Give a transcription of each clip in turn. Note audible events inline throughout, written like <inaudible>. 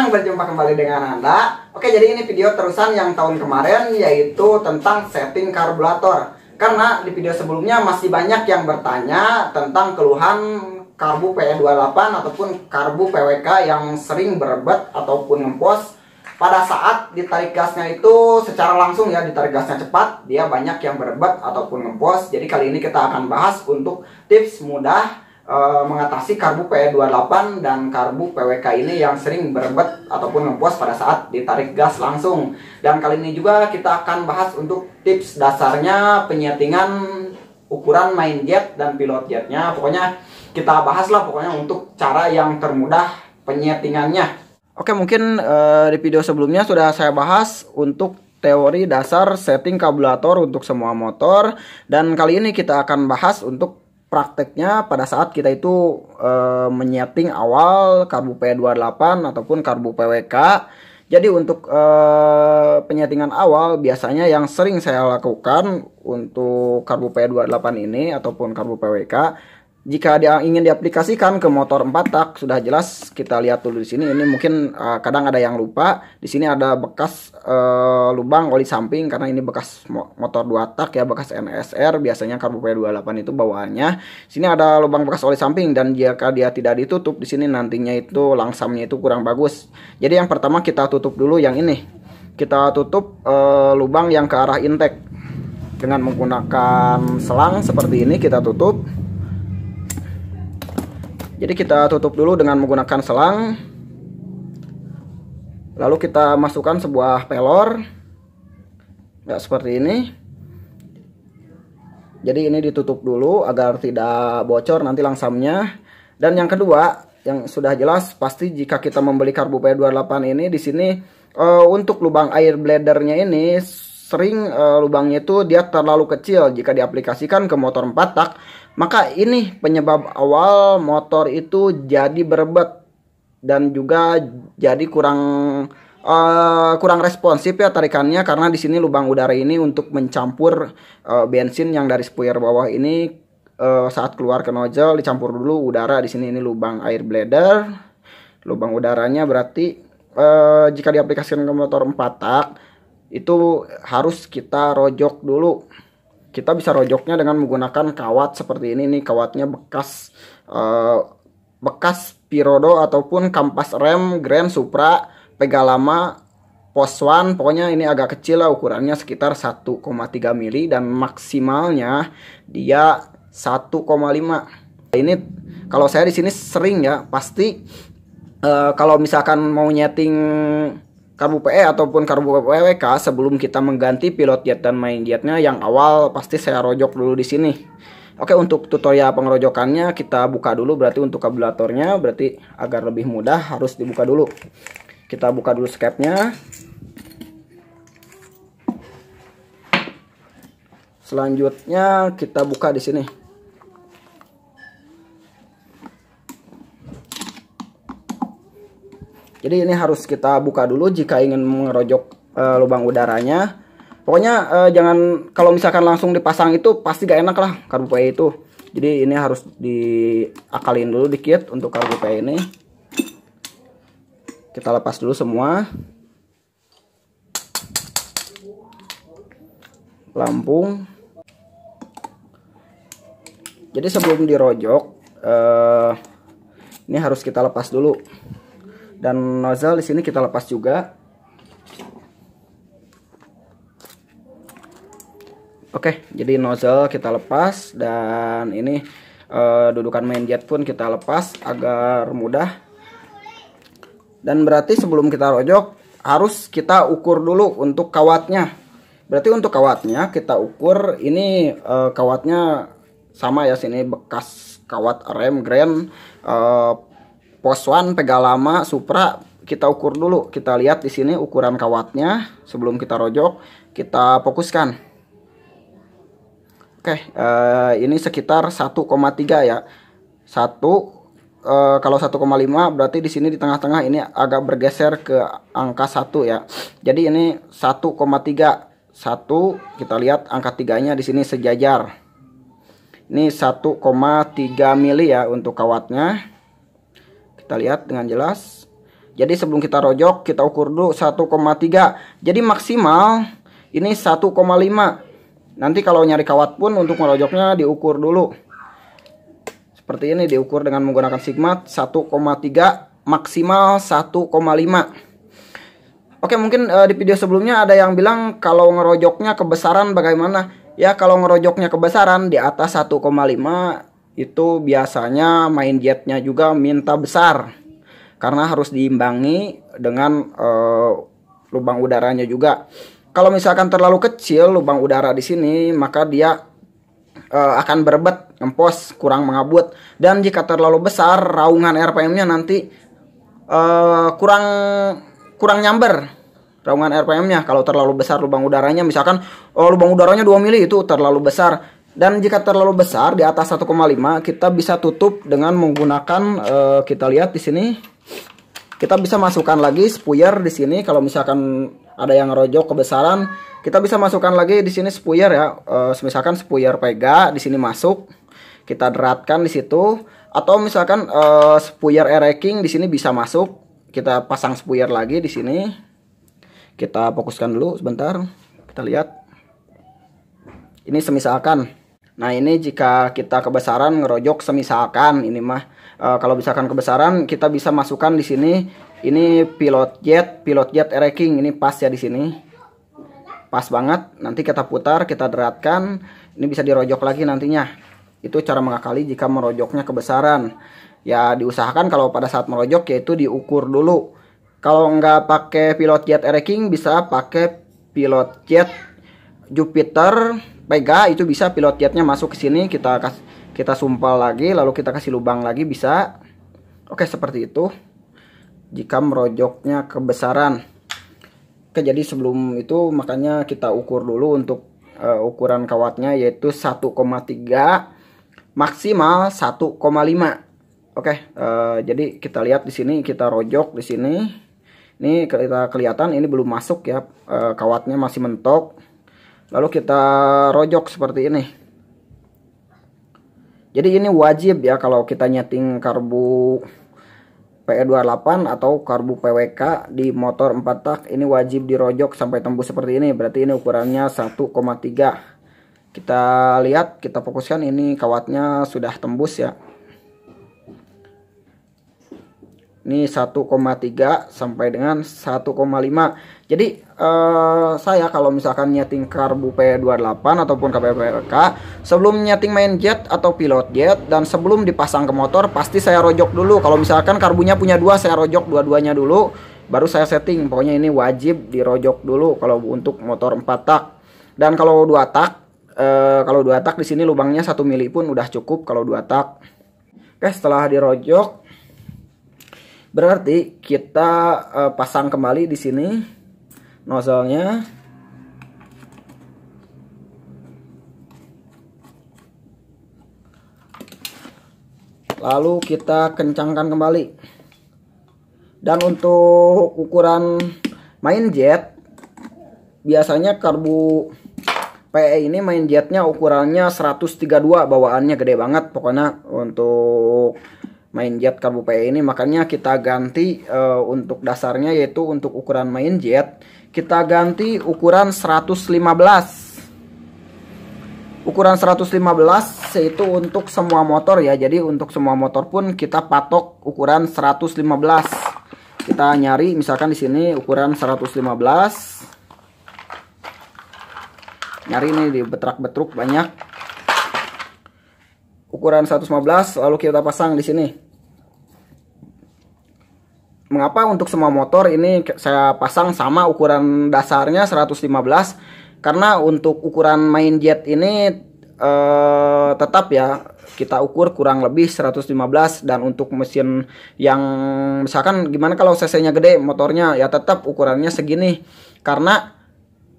senang berjumpa kembali dengan Anda. Oke, jadi ini video terusan yang tahun kemarin yaitu tentang setting karburator. Karena di video sebelumnya masih banyak yang bertanya tentang keluhan karbu PE28 ataupun karbu PWK yang sering berebet ataupun ngempos pada saat ditarik gasnya itu secara langsung ya ditarik gasnya cepat dia banyak yang berebet ataupun ngempos jadi kali ini kita akan bahas untuk tips mudah Eh, mengatasi karbu PE28 dan karbu PWK ini yang sering berebet ataupun ngepuas pada saat ditarik gas langsung. Dan kali ini juga kita akan bahas untuk tips dasarnya penyetingan ukuran main jet dan pilot jetnya. Pokoknya kita bahas lah pokoknya untuk cara yang termudah penyetingannya. Oke, mungkin uh, di video sebelumnya sudah saya bahas untuk teori dasar setting kabulator untuk semua motor dan kali ini kita akan bahas untuk prakteknya pada saat kita itu e, eh, menyeting awal karbu P28 ataupun karbu PWK. Jadi untuk e, penyetingan awal biasanya yang sering saya lakukan untuk karbu P28 ini ataupun karbu PWK jika dia ingin diaplikasikan ke motor 4 tak sudah jelas kita lihat dulu di sini ini mungkin uh, kadang ada yang lupa di sini ada bekas uh, lubang oli samping karena ini bekas motor 2 tak ya bekas NSR biasanya karbu P28 itu bawaannya sini ada lubang bekas oli samping dan jika dia tidak ditutup di sini nantinya itu langsamnya itu kurang bagus jadi yang pertama kita tutup dulu yang ini kita tutup uh, lubang yang ke arah intake dengan menggunakan selang seperti ini kita tutup jadi kita tutup dulu dengan menggunakan selang. Lalu kita masukkan sebuah pelor. Ya seperti ini. Jadi ini ditutup dulu agar tidak bocor nanti langsamnya. Dan yang kedua, yang sudah jelas pasti jika kita membeli karbu P28 ini di sini uh, untuk lubang air bladernya ini sering uh, lubangnya itu dia terlalu kecil jika diaplikasikan ke motor 4 tak maka ini penyebab awal motor itu jadi berebet dan juga jadi kurang uh, kurang responsif ya tarikannya karena di sini lubang udara ini untuk mencampur uh, bensin yang dari spuyer bawah ini uh, saat keluar ke nozzle dicampur dulu udara di sini ini lubang air bladder lubang udaranya berarti uh, jika diaplikasikan ke motor 4 tak itu harus kita rojok dulu kita bisa rojoknya dengan menggunakan kawat seperti ini nih kawatnya bekas uh, bekas Pirodo ataupun kampas rem Grand Supra Pegalama Pos One pokoknya ini agak kecil lah ukurannya sekitar 1,3 mili dan maksimalnya dia 1,5 ini kalau saya di sini sering ya pasti uh, kalau misalkan mau nyeting karbu PE ataupun karbu PWK e sebelum kita mengganti pilot jet dan main jetnya yang awal pasti saya rojok dulu di sini. Oke untuk tutorial pengerojokannya kita buka dulu berarti untuk kabulatornya berarti agar lebih mudah harus dibuka dulu. Kita buka dulu skepnya. Selanjutnya kita buka di sini. Jadi ini harus kita buka dulu jika ingin mengerojok e, lubang udaranya. Pokoknya e, jangan kalau misalkan langsung dipasang itu pasti gak enak lah karbupe itu. Jadi ini harus diakalin dulu dikit untuk karbupe ini. Kita lepas dulu semua. Lampung. Jadi sebelum dirojok, eh, ini harus kita lepas dulu dan nozzle di sini kita lepas juga. Oke, jadi nozzle kita lepas dan ini uh, dudukan main jet pun kita lepas agar mudah. Dan berarti sebelum kita rojok harus kita ukur dulu untuk kawatnya. Berarti untuk kawatnya kita ukur ini uh, kawatnya sama ya sini bekas kawat rem grand uh, eh, poswan pegal lama supra kita ukur dulu kita lihat di sini ukuran kawatnya sebelum kita rojok kita fokuskan oke eh, ini sekitar 1,3 ya 1 eh, kalau 1,5 berarti di sini di tengah-tengah ini agak bergeser ke angka 1 ya jadi ini 1,3 1 kita lihat angka tiganya di sini sejajar ini 1,3 mili ya untuk kawatnya kita lihat dengan jelas. Jadi sebelum kita rojok, kita ukur dulu 1,3. Jadi maksimal ini 1,5. Nanti kalau nyari kawat pun untuk merojoknya diukur dulu. Seperti ini diukur dengan menggunakan sigma 1,3 maksimal 1,5. Oke, mungkin uh, di video sebelumnya ada yang bilang kalau ngerojoknya kebesaran bagaimana? Ya, kalau ngerojoknya kebesaran di atas 1,5 itu biasanya main jetnya juga minta besar karena harus diimbangi dengan uh, lubang udaranya juga. Kalau misalkan terlalu kecil lubang udara di sini, maka dia uh, akan berbet, ngempos, kurang mengabut. Dan jika terlalu besar, raungan RPM-nya nanti uh, kurang kurang nyamber raungan RPM-nya. Kalau terlalu besar lubang udaranya, misalkan oh, lubang udaranya 2 mili itu terlalu besar dan jika terlalu besar di atas 1,5 kita bisa tutup dengan menggunakan uh, kita lihat di sini kita bisa masukkan lagi spuyer di sini kalau misalkan ada yang rojok kebesaran kita bisa masukkan lagi di sini spuyer ya uh, misalkan spuyer pega di sini masuk kita deratkan di situ atau misalkan uh, spuyer ereking di sini bisa masuk kita pasang spuyer lagi di sini kita fokuskan dulu sebentar kita lihat ini semisalkan Nah ini jika kita kebesaran ngerojok semisalkan ini mah e, kalau misalkan kebesaran kita bisa masukkan di sini ini pilot jet pilot jet ereking ini pas ya di sini pas banget nanti kita putar kita deratkan ini bisa dirojok lagi nantinya itu cara mengakali jika merojoknya kebesaran ya diusahakan kalau pada saat merojok yaitu diukur dulu kalau nggak pakai pilot jet ereking bisa pakai pilot jet Jupiter baik itu bisa pilot jetnya masuk ke sini kita kas kita sumpal lagi lalu kita kasih lubang lagi bisa oke seperti itu jika merojoknya kebesaran oke jadi sebelum itu makanya kita ukur dulu untuk uh, ukuran kawatnya yaitu 1,3 maksimal 1,5 oke uh, jadi kita lihat di sini kita rojok di sini ini kita kelihatan ini belum masuk ya uh, kawatnya masih mentok lalu kita rojok seperti ini jadi ini wajib ya kalau kita nyeting karbu PE28 atau karbu PWK di motor 4 tak ini wajib dirojok sampai tembus seperti ini berarti ini ukurannya 1,3 kita lihat kita fokuskan ini kawatnya sudah tembus ya ini 1,3 sampai dengan 1,5 jadi eh, saya kalau misalkan nyeting karbu P28 ataupun KPPLK sebelum nyeting main jet atau pilot jet dan sebelum dipasang ke motor pasti saya rojok dulu kalau misalkan karbunya punya dua saya rojok dua-duanya dulu baru saya setting pokoknya ini wajib dirojok dulu kalau untuk motor 4 tak dan kalau dua tak Uh, kalau dua tak di sini lubangnya satu mili pun udah cukup kalau dua tak Oke setelah dirojok Berarti kita uh, pasang kembali di sini nozzle-nya. Lalu kita kencangkan kembali. Dan untuk ukuran main jet biasanya karbu PE ini main jetnya ukurannya 132 bawaannya gede banget pokoknya untuk main jet karbu PE ini makanya kita ganti uh, untuk dasarnya yaitu untuk ukuran main jet kita ganti ukuran 115 ukuran 115 yaitu untuk semua motor ya jadi untuk semua motor pun kita patok ukuran 115 kita nyari misalkan di sini ukuran 115 nyari ini di betrak-betruk banyak ukuran 115 lalu kita pasang di sini. Mengapa untuk semua motor ini saya pasang sama ukuran dasarnya 115? Karena untuk ukuran main jet ini eh, tetap ya kita ukur kurang lebih 115 dan untuk mesin yang misalkan gimana kalau cc-nya gede motornya ya tetap ukurannya segini karena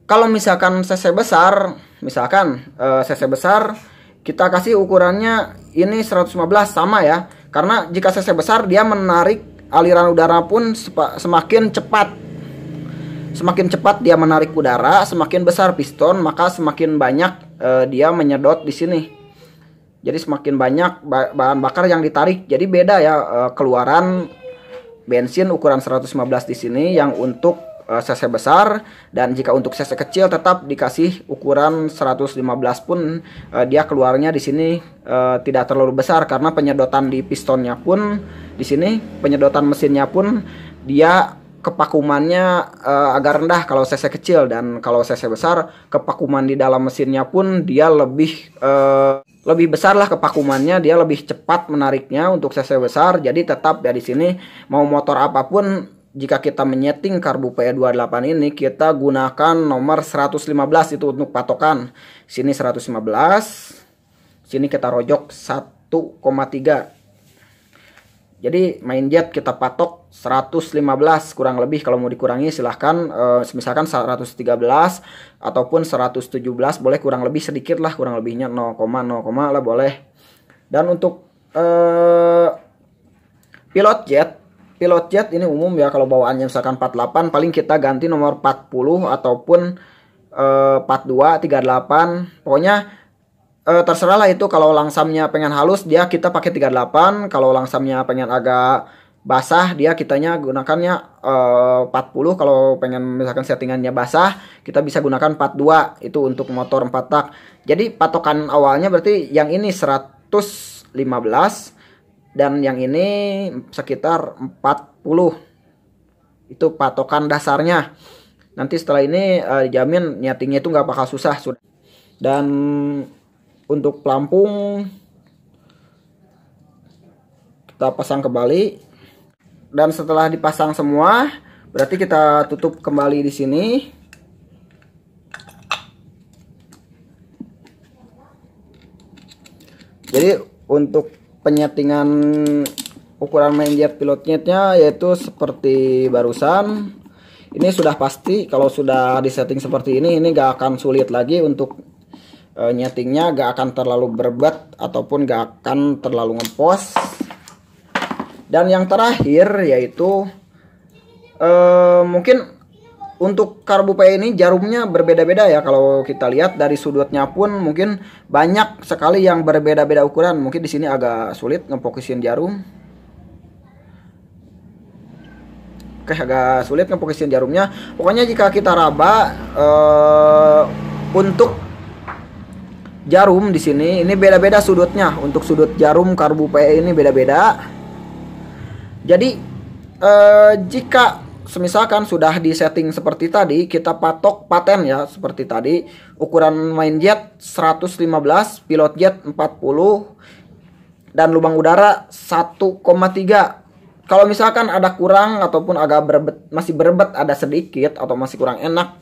kalau misalkan cc besar misalkan eh, cc besar kita kasih ukurannya ini 115 sama ya karena jika cc besar dia menarik aliran udara pun semakin cepat semakin cepat dia menarik udara semakin besar piston maka semakin banyak uh, dia menyedot di sini jadi semakin banyak bahan bakar yang ditarik jadi beda ya uh, keluaran bensin ukuran 115 di sini yang untuk cc eh, besar dan jika untuk cc kecil tetap dikasih ukuran 115 pun uh, dia keluarnya di sini uh, tidak terlalu besar karena penyedotan di pistonnya pun di sini penyedotan mesinnya pun dia kepakumannya uh, agak rendah kalau cc kecil dan kalau cc besar kepakuman di dalam mesinnya pun dia lebih uh, lebih besar lah kepakumannya dia lebih cepat menariknya untuk cc besar jadi tetap ya di sini mau motor apapun jika kita menyeting karbu PE28 ini kita gunakan nomor 115 itu untuk patokan sini 115 sini kita rojok 1,3 jadi main jet kita patok 115 kurang lebih kalau mau dikurangi silahkan e, misalkan 113 ataupun 117 boleh kurang lebih sedikit lah kurang lebihnya 0,0 lah boleh dan untuk e, pilot jet pilot jet ini umum ya kalau bawaannya misalkan 48 paling kita ganti nomor 40 ataupun uh, 42, 38. Pokoknya uh, terserah lah itu kalau langsamnya pengen halus dia kita pakai 38, kalau langsamnya pengen agak basah dia kitanya gunakannya eh, uh, 40 kalau pengen misalkan settingannya basah kita bisa gunakan 42 itu untuk motor 4 tak jadi patokan awalnya berarti yang ini 115 dan yang ini sekitar 40 itu patokan dasarnya nanti setelah ini uh, dijamin nyatinya itu nggak bakal susah sudah dan untuk pelampung kita pasang kembali dan setelah dipasang semua berarti kita tutup kembali di sini jadi untuk penyetingan ukuran main jet pilot jetnya yaitu seperti barusan ini sudah pasti kalau sudah disetting seperti ini ini gak akan sulit lagi untuk e, nyetingnya gak akan terlalu berbet ataupun gak akan terlalu ngepos dan yang terakhir yaitu e, mungkin untuk karbu PE ini jarumnya berbeda-beda ya kalau kita lihat dari sudutnya pun mungkin banyak sekali yang berbeda-beda ukuran mungkin di sini agak sulit ngefokusin jarum oke agak sulit ngefokusin jarumnya pokoknya jika kita raba uh, untuk jarum di sini ini beda-beda sudutnya untuk sudut jarum karbu PE ini beda-beda jadi uh, jika semisalkan sudah di setting seperti tadi, kita patok paten ya seperti tadi. Ukuran main jet 115, pilot jet 40 dan lubang udara 1,3. Kalau misalkan ada kurang ataupun agak berbet, masih berbet ada sedikit atau masih kurang enak,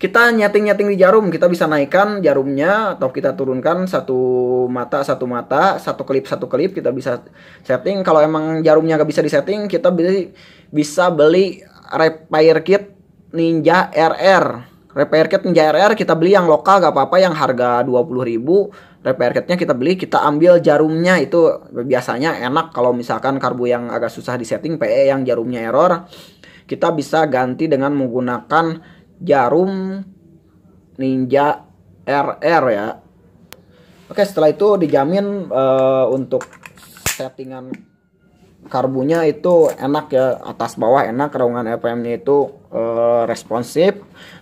kita nyeting-nyeting di jarum kita bisa naikkan jarumnya atau kita turunkan satu mata satu mata satu klip satu klip kita bisa setting kalau emang jarumnya nggak bisa disetting kita beli, bisa beli repair kit Ninja RR repair kit Ninja RR kita beli yang lokal gak apa-apa yang harga 20.000 repair kitnya kita beli kita ambil jarumnya itu biasanya enak kalau misalkan karbu yang agak susah disetting PE yang jarumnya error kita bisa ganti dengan menggunakan jarum ninja RR ya oke setelah itu dijamin uh, untuk settingan karbunya itu enak ya atas bawah enak raungan FM nya itu uh, responsif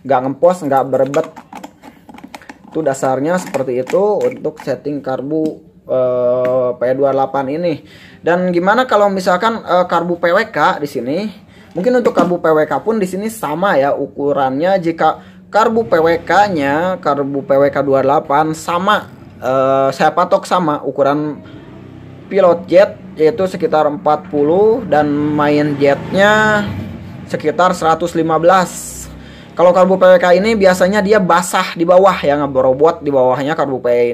nggak ngempos nggak berbet itu dasarnya seperti itu untuk setting karbu eh, uh, P28 ini dan gimana kalau misalkan uh, karbu PWK di sini Mungkin untuk karbu PWK pun di sini sama ya ukurannya jika karbu PWK-nya, karbu PWK 28 sama eh, saya patok sama ukuran pilot jet yaitu sekitar 40 dan main jetnya sekitar 115 kalau karbu PWK ini biasanya dia basah di bawah ya ngeborobot di bawahnya karbu PWK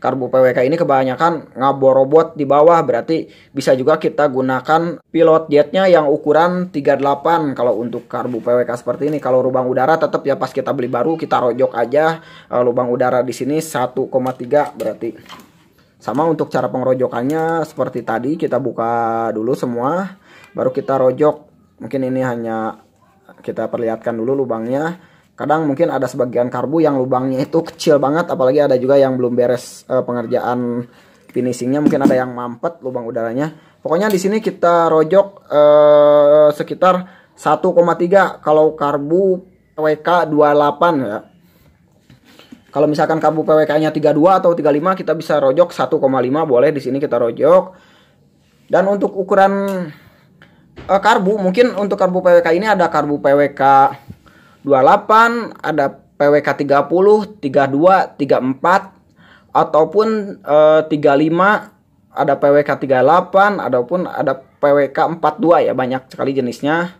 karbu PWK ini kebanyakan ngeborobot di bawah berarti bisa juga kita gunakan pilot jetnya yang ukuran 38 kalau untuk karbu PWK seperti ini. Kalau lubang udara tetap ya pas kita beli baru kita rojok aja eh, lubang udara di sini 1,3 berarti. Sama untuk cara pengrojokannya seperti tadi kita buka dulu semua baru kita rojok. Mungkin ini hanya kita perlihatkan dulu lubangnya kadang mungkin ada sebagian karbu yang lubangnya itu kecil banget apalagi ada juga yang belum beres uh, pengerjaan finishingnya mungkin ada yang mampet lubang udaranya pokoknya di sini kita rojok uh, sekitar 1,3 kalau karbu PWK 28 ya kalau misalkan karbu PWK-nya 32 atau 35 kita bisa rojok 1,5 boleh di sini kita rojok dan untuk ukuran uh, karbu mungkin untuk karbu PWK ini ada karbu PWK 28 ada PWK 30 32 34 ataupun eh, uh, 35 ada PWK 38 ataupun ada PWK 42 ya banyak sekali jenisnya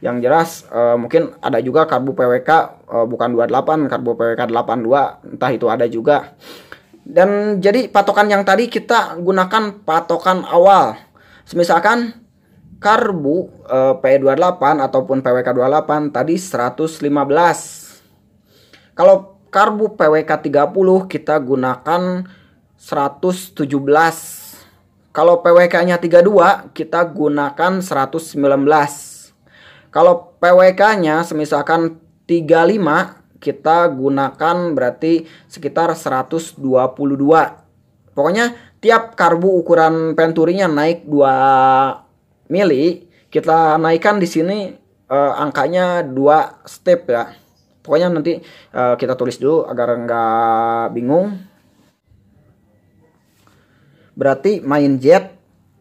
yang jelas uh, mungkin ada juga karbu PWK uh, bukan 28 karbu PWK 82 entah itu ada juga dan jadi patokan yang tadi kita gunakan patokan awal misalkan karbu e, eh, P28 ataupun PWK28 tadi 115. Kalau karbu PWK30 kita gunakan 117. Kalau PWK-nya 32 kita gunakan 119. Kalau PWK-nya semisalkan 35 kita gunakan berarti sekitar 122. Pokoknya tiap karbu ukuran penturinya naik 2 mili kita naikkan di sini uh, angkanya dua step ya pokoknya nanti uh, kita tulis dulu agar nggak bingung berarti main jet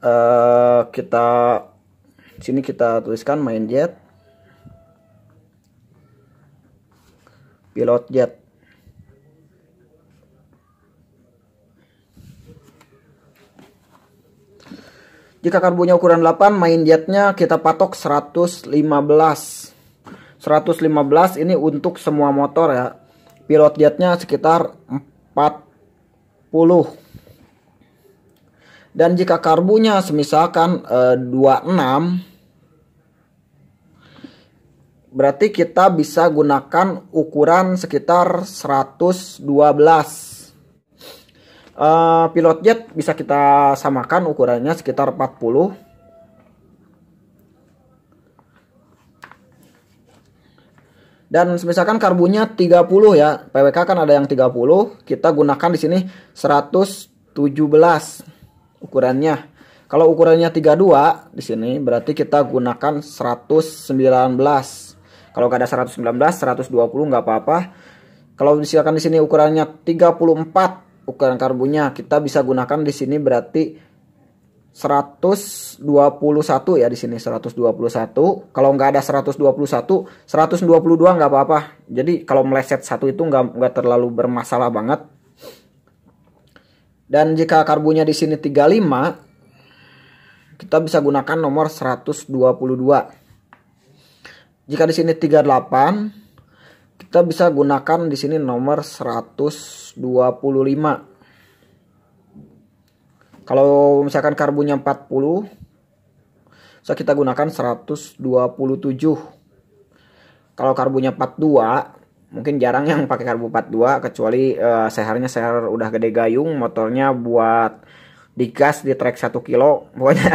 uh, kita sini kita tuliskan main jet pilot jet Jika karbonya ukuran 8, main dietnya kita patok 115. 115 ini untuk semua motor ya. Pilot dietnya sekitar 40. Dan jika karbunya semisalkan eh, 26 berarti kita bisa gunakan ukuran sekitar 112. Eh, pilot jet bisa kita samakan ukurannya sekitar 40 dan misalkan karbunya 30 ya PWK kan ada yang 30 kita gunakan di sini 117 ukurannya kalau ukurannya 32 di sini berarti kita gunakan 119 kalau gak ada 119 120 nggak apa-apa kalau misalkan di sini ukurannya 34 ukuran karbunya kita bisa gunakan di sini berarti 121 ya di sini 121 kalau nggak ada 121 122 nggak apa-apa jadi kalau meleset satu itu nggak nggak terlalu bermasalah banget dan jika karbunya di sini 35 kita bisa gunakan nomor 122 jika di sini 38 kita bisa gunakan di sini nomor 125. Kalau misalkan karbunya 40, so kita gunakan 127. Kalau karbunya 42, mungkin jarang yang pakai karbu 42 kecuali uh, seharnya sehar udah gede gayung, motornya buat digas di trek 1 kilo <laughs> pokoknya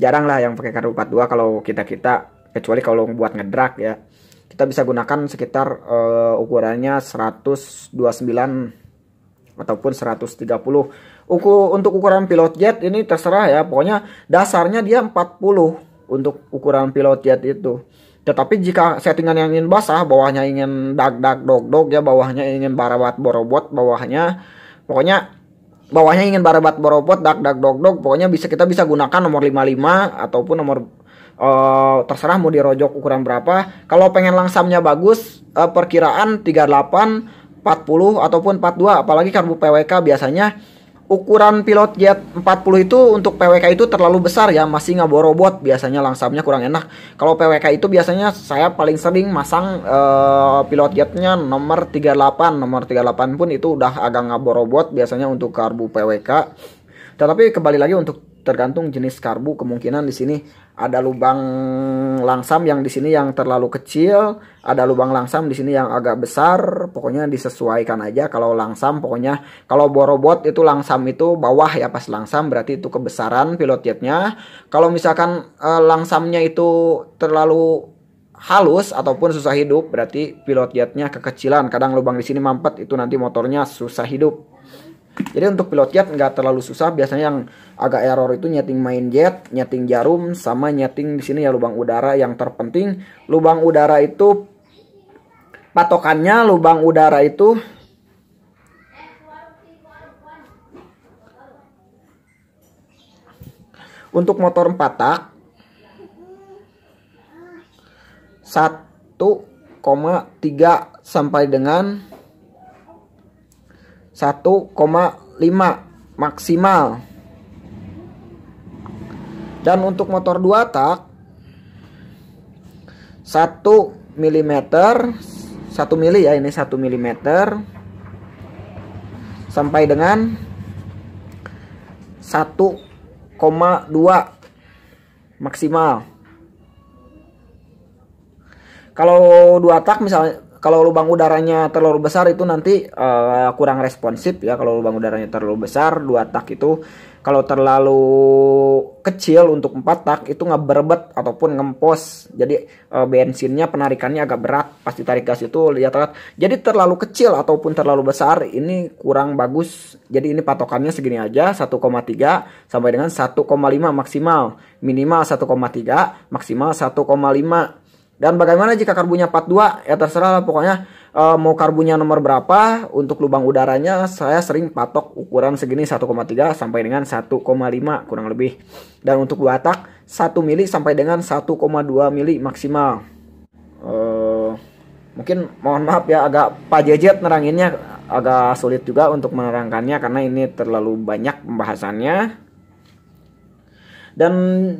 jarang lah yang pakai karbu 42 kalau kita kita kecuali kalau buat ngedrag ya kita bisa gunakan sekitar uh, ukurannya 129 ataupun 130 Uku, untuk ukuran pilot jet ini terserah ya pokoknya dasarnya dia 40 untuk ukuran pilot jet itu tetapi jika settingan yang ingin basah, bawahnya ingin dag dag dog dog ya, bawahnya ingin barabat borobot, bawahnya pokoknya bawahnya ingin barabat borobot, dag dag dog dog, pokoknya bisa kita bisa gunakan nomor 55 ataupun nomor uh, terserah mau dirojok ukuran berapa. Kalau pengen langsamnya bagus, uh, perkiraan 38, 40 ataupun 42 apalagi karbu PWK biasanya ukuran pilot jet 40 itu untuk PWK itu terlalu besar ya masih nggak borobot biasanya langsamnya kurang enak kalau PWK itu biasanya saya paling sering masang uh, pilot jetnya nomor 38 nomor 38 pun itu udah agak nggak borobot biasanya untuk karbu PWK tetapi kembali lagi untuk tergantung jenis karbu kemungkinan di sini ada lubang langsam yang di sini yang terlalu kecil ada lubang langsam di sini yang agak besar pokoknya disesuaikan aja kalau langsam pokoknya kalau borobot itu langsam itu bawah ya pas langsam berarti itu kebesaran pilot jetnya kalau misalkan eh, langsamnya itu terlalu halus ataupun susah hidup berarti pilot jetnya kekecilan kadang lubang di sini mampet itu nanti motornya susah hidup jadi untuk pilot jet nggak terlalu susah. Biasanya yang agak error itu nyeting main jet, nyeting jarum, sama nyeting di sini ya lubang udara. Yang terpenting lubang udara itu patokannya lubang udara itu untuk motor empat tak satu tiga sampai dengan 1,5 maksimal. Dan untuk motor 2 tak 1 mm 1 mili ya ini 1 mm sampai dengan 1,2 maksimal. Kalau 2 tak misalnya kalau lubang udaranya terlalu besar itu nanti uh, kurang responsif ya kalau lubang udaranya terlalu besar dua tak itu kalau terlalu kecil untuk empat tak itu ngeberbet ataupun ngempos jadi e, bensinnya penarikannya agak berat pasti tarik gas itu lihat lihat jadi terlalu kecil ataupun terlalu besar ini kurang bagus jadi ini patokannya segini aja 1,3 sampai dengan 1,5 maksimal minimal 1,3 maksimal 1,5 dan bagaimana jika karbunya 42? Ya terserah lah pokoknya uh, mau karbunya nomor berapa untuk lubang udaranya saya sering patok ukuran segini 1,3 sampai dengan 1,5 kurang lebih. Dan untuk watak 1 mili sampai dengan 1,2 mili maksimal. Uh, mungkin mohon maaf ya agak pajajet neranginnya agak sulit juga untuk menerangkannya karena ini terlalu banyak pembahasannya. Dan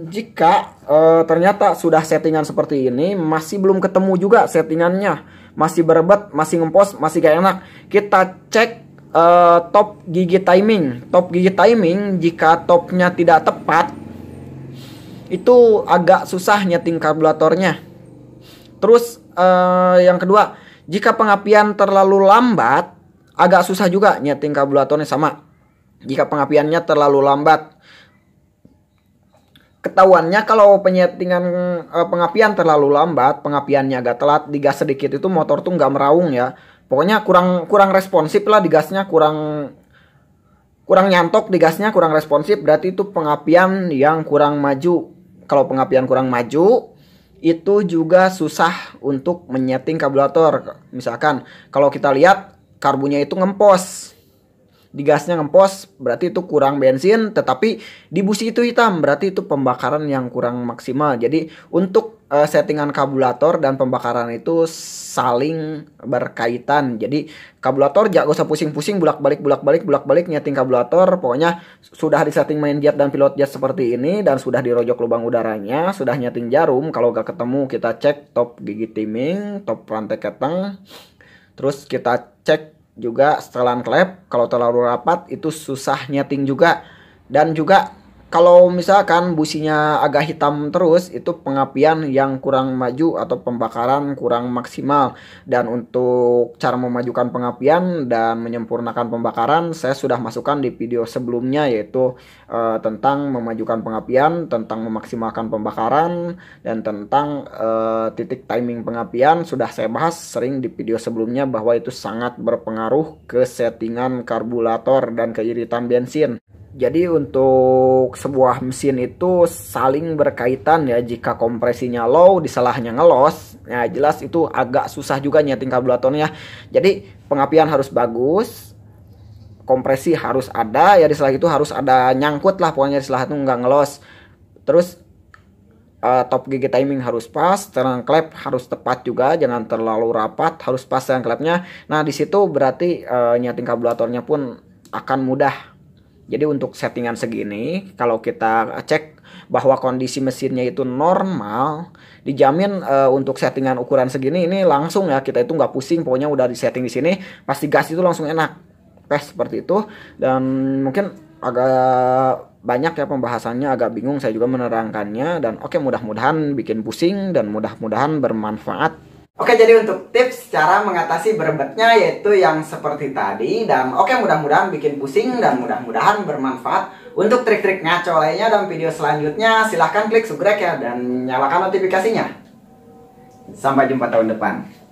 jika e, ternyata sudah settingan seperti ini masih belum ketemu juga settingannya, masih berebet, masih ngepost, masih gak enak, kita cek e, top gigi timing. Top gigi timing jika topnya tidak tepat itu agak susah nyeting karburatornya. Terus e, yang kedua, jika pengapian terlalu lambat agak susah juga nyeting karburatornya sama. Jika pengapiannya terlalu lambat ketahuannya kalau penyetingan uh, pengapian terlalu lambat, pengapiannya agak telat, digas sedikit itu motor tuh nggak meraung ya. Pokoknya kurang kurang responsif lah digasnya, kurang kurang nyantok digasnya, kurang responsif berarti itu pengapian yang kurang maju. Kalau pengapian kurang maju itu juga susah untuk menyeting karburator. Misalkan kalau kita lihat karbunya itu ngempos di gasnya ngempos berarti itu kurang bensin tetapi di busi itu hitam berarti itu pembakaran yang kurang maksimal jadi untuk uh, settingan kabulator dan pembakaran itu saling berkaitan jadi kabulator jangan usah pusing-pusing bulak balik bulak balik bulak balik nyeting kabulator pokoknya sudah disetting main jet dan pilot jet seperti ini dan sudah dirojok lubang udaranya sudah nyeting jarum kalau gak ketemu kita cek top gigi timing top rantai keteng terus kita cek juga setelan klep kalau terlalu rapat itu susah nyeting juga dan juga kalau misalkan businya agak hitam terus itu pengapian yang kurang maju atau pembakaran kurang maksimal dan untuk cara memajukan pengapian dan menyempurnakan pembakaran saya sudah masukkan di video sebelumnya yaitu uh, tentang memajukan pengapian tentang memaksimalkan pembakaran dan tentang uh, titik timing pengapian sudah saya bahas sering di video sebelumnya bahwa itu sangat berpengaruh ke settingan karburator dan keiritan bensin jadi untuk sebuah mesin itu saling berkaitan ya jika kompresinya low disalahnya ngelos. ya jelas itu agak susah juga nyeting kabulatornya. Jadi pengapian harus bagus, kompresi harus ada ya di itu harus ada nyangkut lah pokoknya di itu nggak ngelos. Terus uh, top gigi timing harus pas, terang klep harus tepat juga, jangan terlalu rapat, harus pas yang klepnya. Nah disitu berarti uh, nyeting kabulatornya pun akan mudah jadi untuk settingan segini, kalau kita cek bahwa kondisi mesinnya itu normal, dijamin e, untuk settingan ukuran segini ini langsung ya kita itu nggak pusing, pokoknya udah di setting di sini, pasti gas itu langsung enak. pes seperti itu dan mungkin agak banyak ya pembahasannya agak bingung saya juga menerangkannya dan oke okay, mudah-mudahan bikin pusing dan mudah-mudahan bermanfaat Oke, jadi untuk tips cara mengatasi berbetnya yaitu yang seperti tadi dan oke mudah-mudahan bikin pusing dan mudah-mudahan bermanfaat. Untuk trik-trik ngaco lainnya dan video selanjutnya silahkan klik subscribe ya dan nyalakan notifikasinya. Sampai jumpa tahun depan.